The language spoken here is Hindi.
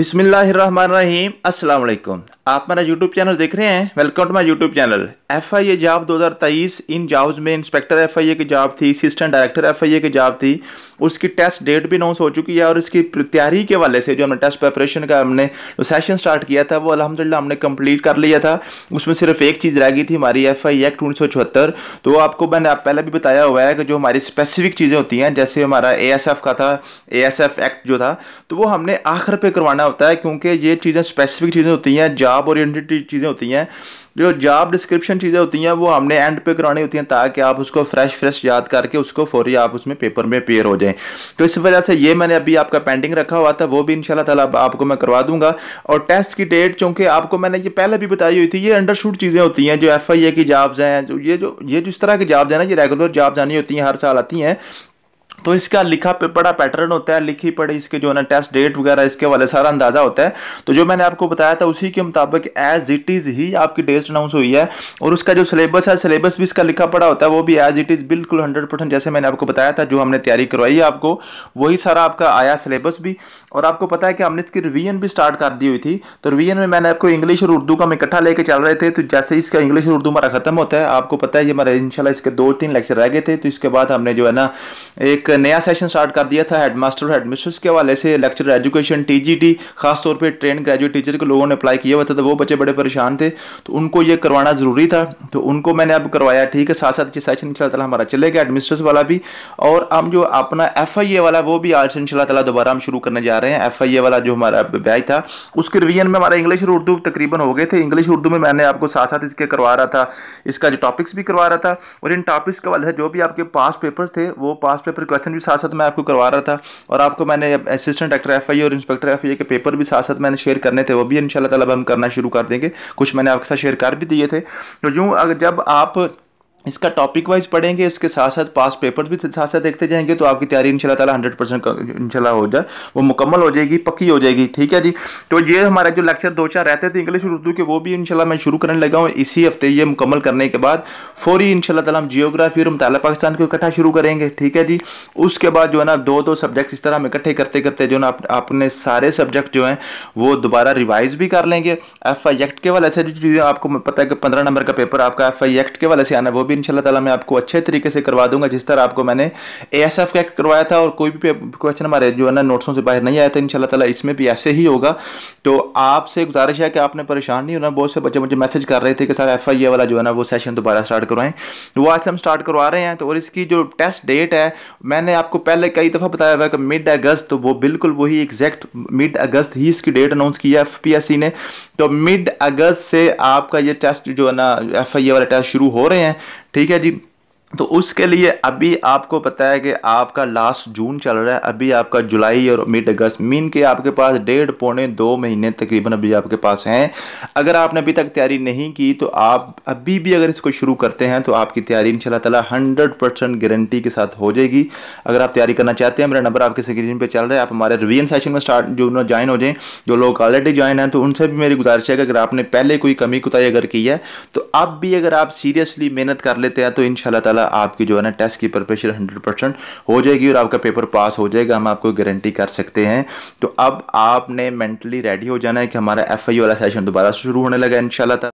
बिसमीम अल्लाम आप मेरा यूट्यूब चैनल देख रहे हैं welcome to my YouTube channel F I A job दो हज़ार तेईस इन जॉब्स में इंस्पेक्टर एफ आई ए की जॉब थी assistant director F I A की जॉब थी उसकी टेस्ट डेट भी अनाउंस हो चुकी है और इसकी तैयारी के वाले से जो हमने टेस्ट प्रेपरेशन का हमने जो सेशन स्टार्ट किया था वो अलहमदिल्ला हमने कंप्लीट कर लिया था उसमें सिर्फ एक चीज़ रह गई थी हमारी एफ आई एक्ट उन्नीस सौ चौहत्तर तो आपको मैंने आप पहले भी बताया हुआ है कि जो हमारी स्पेसिफिक चीज़ें होती हैं जैसे हमारा ए एस एफ का था ए एस एफ एक्ट जो था तो वो हमने आखिर पर करवाना होता है क्योंकि ये चीज़ें स्पेसिफिक चीज़ें होती हैं जॉब ओरिएंटेड चीज़ें होती हैं जो जॉब डिस्क्रिप्शन चीज़ें होती हैं वो हमने एंड पे करानी होती हैं ताकि आप उसको फ्रेश फ्रेश याद करके उसको फौरी आप उसमें पेपर में पेयर हो जाएं तो इस वजह से ये मैंने अभी आपका पेंडिंग रखा हुआ था वो भी इंशाल्लाह ताला आपको मैं करवा दूंगा और टेस्ट की डेट चूँकि आपको मैंने ये पहले भी बताई हुई थी ये अंडरशूट चीज़ें होती हैं जो एफ की जॉब्स हैं जो ये जो ये जिस तरह की जॉब्स हैं ना ये रेगुलर जॉब जानी होती हैं हर साल आती हैं तो इसका लिखा पड़ा पैटर्न होता है लिखी पड़ी इसके जो है ना टेस्ट डेट वगैरह इसके वाले सारा अंदाज़ा होता है तो जो मैंने आपको बताया था उसी के मुताबिक एज इट इज़ ही आपकी डेट अनाउंस हुई है और उसका जो सिलेबस है सिलेबस भी इसका लिखा पड़ा होता है वो भी एज इट इज़ बिल्कुल हंड्रेड परसेंट जैसे मैंने आपको बताया था जो हमने तैयारी करवाई है आपको वही सारा आपका आया सिलेबस भी और आपको पता है कि हमने इसकी रिवीजन भी स्टार्ट कर दी हुई थी तो रिवीजन में मैंने आपको इंग्लिश और उर्दू का हम इकट्ठा लेके चल रहे थे तो जैसे इसका इंग्लिश और उर्दू हमारा खत्म होता है आपको पता है ये हमारा इंशाल्लाह इसके दो तीन लेक्चर रह गए थे तो इसके बाद हमने जो है ना एक नया सेशन स्टार्ट कर दिया था हेडमास्टर और हेडमिस्ट्रेस के हवाले से लेक्चर एजुकेशन टीजीटी खास तौर पे ट्रेन ग्रेजुएट टीचर के लोगों ने अप्लाई किया हुआ था तो वो बच्चे बड़े परेशान थे तो उनको ये करवाना ज़रूरी था तो उनको मैंने अब करवाया ठीक है साथ साथ ये सेशन इन हमारा चलेगा एडमिस्ट्रेस वाला भी और हम जो अपना एफ आई ए वाला वो भी आज इन ताला दोबारा हम शुरू करने जा रहे हैं एफ आई ए वाला जो हमारा बैच था उसके रिवीजन में हमारा इंग्लिश और उर्दू तकरीबन हो गए थे इंग्लिश उर्दू में मैंने आपको साथ साथ इसके करवा रहा था इसका जो टॉपिक्स भी करवा रहा था और इन टॉपिक्स के वाले जो भी आपके पास पेपर्स थे वो पास पेपर मैराथन भी साथ साथ मैं आपको करवा रहा था और आपको मैंने असिस्टेंट डायरेक्टर एफ और इंस्पेक्टर एफ के पेपर भी साथ साथ मैंने शेयर करने थे वो भी इन शाला हम करना शुरू कर देंगे कुछ मैंने आपके साथ शेयर कर भी दिए थे तो यूँ अगर जब आप इसका टॉपिक वाइज पढ़ेंगे इसके साथ साथ पास पेपर भी साथ साथ देखते जाएंगे तो आपकी तैयारी इनशाला तला हंड्रेड परसेंट इनशाला हो जाए वो मुकम्मल हो जाएगी पक्की हो जाएगी ठीक है जी तो ये हमारा जो लेक्चर दो चार रहते थे इंग्लिश और उर्दू के वो भी इनशाला मैं शुरू करने लगा हूँ इसी हफ्ते ये मुकम्मल करने के बाद फौरी इनशाला तला हम जियोग्राफी और मताल पाकिस्तान को इकट्ठा शुरू करेंगे ठीक है जी उसके बाद जो है ना दो दो सब्जेक्ट इस तरह हम इकट्ठे करते करते जो ना आपने सारे सब्जेक्ट जो हैं वो दोबारा रिवाइज भी कर लेंगे एफ आई एक्ट के वाले से जो चीज़ें आपको पता है कि पंद्रह नंबर का पेपर आपका एफ आई एक्ट के वाले से आना वो भी इंशाल्लाह ताला मैं आपको अच्छे तरीके से करवा दूंगा जिस तरह आपको मैंने ए एस एफ का करवाया था और कोई भी क्वेश्चन हमारे जो है ना नोट्सों से बाहर नहीं आया था इंशाल्लाह तला इसमें भी ऐसे ही होगा तो आपसे गुजारिश है कि आपने परेशान नहीं होना बहुत से बच्चे मुझे मैसेज कर रहे थे कि सर एफ आई ए वाला जो है ना वो सेशन दोबारा स्टार्ट करवाएं वो आज हम स्टार्ट करवा रहे हैं तो और इसकी जो टेस्ट डेट है मैंने आपको पहले कई दफ़ा बताया हुआ कि मिड अगस्त तो वो बिल्कुल वही एग्जैक्ट मिड अगस्त ही इसकी डेट अनाउंस की है एफ पी एस सी ने तो मिड अगस्त से आपका ये टेस्ट जो है ना एफ आई ए वाला टेस्ट शुरू हो रहे हैं ठीक है जी तो उसके लिए अभी आपको पता है कि आपका लास्ट जून चल रहा है अभी आपका जुलाई और मिड अगस्त मीन के आपके पास डेढ़ पौने दो महीने तकरीबन अभी आपके पास हैं अगर आपने अभी तक तैयारी नहीं की तो आप अभी भी अगर इसको शुरू करते हैं तो आपकी तैयारी इनशाला ताला हंड्रेड परसेंट गारंटी के साथ हो जाएगी अगर आप तैयारी करना चाहते हैं मेरा नंबर आपके स्क्रीन पर चल रहा है आप हमारे रिवीजन सेशन में स्टार्ट जो ज्वाइन हो जाएँ जो लोग ऑलरेडी ज्वाइन हैं तो उनसे भी मेरी गुजारिश है कि अगर आपने पहले कोई कमी कुताई अगर की है तो अब भी अगर आप सीरियसली मेहनत कर लेते हैं तो इन ताला आपकी जो है ना टेस्ट की प्रिपरेशन हंड्रेड हो जाएगी और आपका पेपर पास हो जाएगा हम आपको गारंटी कर सकते हैं तो अब आपने मेंटली रेडी हो जाना है कि हमारा एफ आई वाला सेशन दोबारा शुरू होने लगा इन